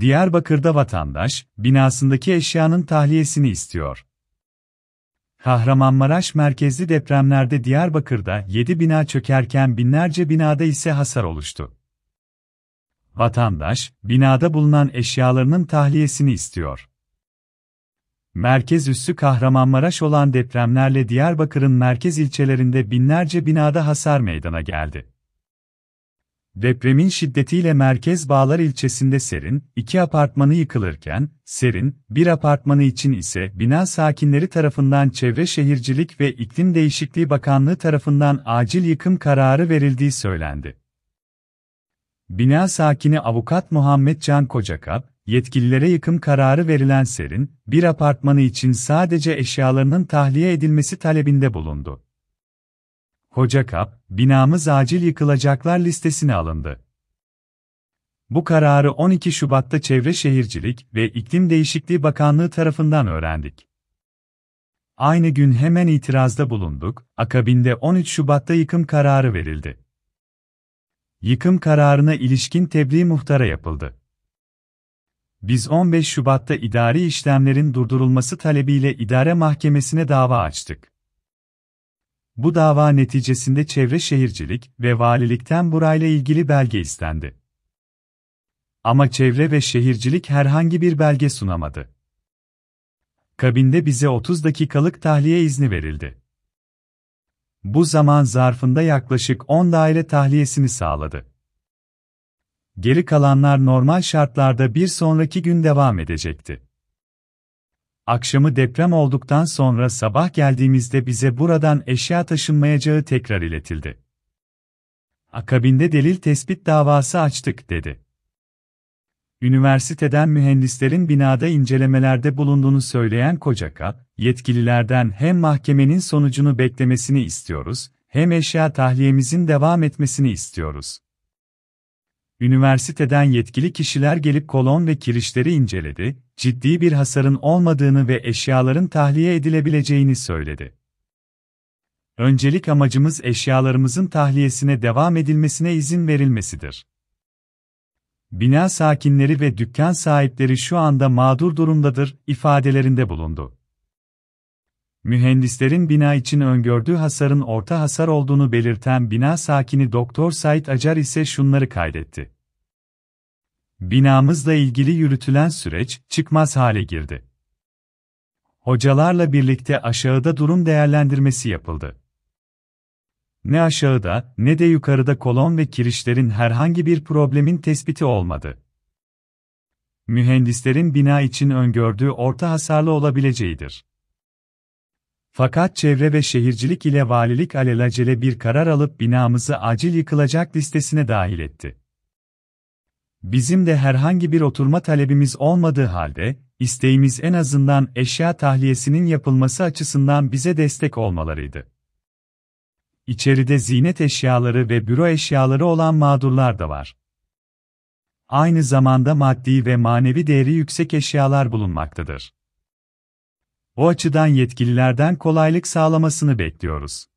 Diyarbakır'da vatandaş, binasındaki eşyanın tahliyesini istiyor. Kahramanmaraş merkezli depremlerde Diyarbakır'da 7 bina çökerken binlerce binada ise hasar oluştu. Vatandaş, binada bulunan eşyalarının tahliyesini istiyor. Merkez üssü Kahramanmaraş olan depremlerle Diyarbakır'ın merkez ilçelerinde binlerce binada hasar meydana geldi. Depremin şiddetiyle Merkez Bağlar ilçesinde Serin, iki apartmanı yıkılırken, Serin, bir apartmanı için ise bina sakinleri tarafından Çevre Şehircilik ve İklim Değişikliği Bakanlığı tarafından acil yıkım kararı verildiği söylendi. Bina sakini avukat Muhammed Can Kocakap, yetkililere yıkım kararı verilen Serin, bir apartmanı için sadece eşyalarının tahliye edilmesi talebinde bulundu. Kocakap, binamız acil yıkılacaklar listesine alındı. Bu kararı 12 Şubat'ta Çevre Şehircilik ve İklim Değişikliği Bakanlığı tarafından öğrendik. Aynı gün hemen itirazda bulunduk, akabinde 13 Şubat'ta yıkım kararı verildi. Yıkım kararına ilişkin tebliğ muhtara yapıldı. Biz 15 Şubat'ta idari işlemlerin durdurulması talebiyle idare mahkemesine dava açtık. Bu dava neticesinde Çevre Şehircilik ve Valilikten burayla ilgili belge istendi. Ama Çevre ve Şehircilik herhangi bir belge sunamadı. Kabinde bize 30 dakikalık tahliye izni verildi. Bu zaman zarfında yaklaşık 10 daire tahliyesini sağladı. Geri kalanlar normal şartlarda bir sonraki gün devam edecekti akşamı deprem olduktan sonra sabah geldiğimizde bize buradan eşya taşınmayacağı tekrar iletildi. Akabinde delil tespit davası açtık dedi. Üniversiteden mühendislerin binada incelemelerde bulunduğunu söyleyen Kocaka, yetkililerden hem mahkemenin sonucunu beklemesini istiyoruz, hem eşya tahliyemizin devam etmesini istiyoruz. Üniversiteden yetkili kişiler gelip kolon ve kirişleri inceledi, ciddi bir hasarın olmadığını ve eşyaların tahliye edilebileceğini söyledi. Öncelik amacımız eşyalarımızın tahliyesine devam edilmesine izin verilmesidir. Bina sakinleri ve dükkan sahipleri şu anda mağdur durumdadır ifadelerinde bulundu mühendislerin bina için öngördüğü hasarın orta hasar olduğunu belirten bina sakini Doktor Sait Acar ise şunları kaydetti. Binamızla ilgili yürütülen süreç çıkmaz hale girdi. Hocalarla birlikte aşağıda durum değerlendirmesi yapıldı. Ne aşağıda ne de yukarıda kolon ve kirişlerin herhangi bir problemin tespiti olmadı. Mühendislerin bina için öngördüğü orta hasarlı olabileceğidir. Fakat Çevre ve Şehircilik ile valilik alelacele bir karar alıp binamızı acil yıkılacak listesine dahil etti. Bizim de herhangi bir oturma talebimiz olmadığı halde, isteğimiz en azından eşya tahliyesinin yapılması açısından bize destek olmalarıydı. İçeride zinet eşyaları ve büro eşyaları olan mağdurlar da var. Aynı zamanda maddi ve manevi değeri yüksek eşyalar bulunmaktadır. O açıdan yetkililerden kolaylık sağlamasını bekliyoruz.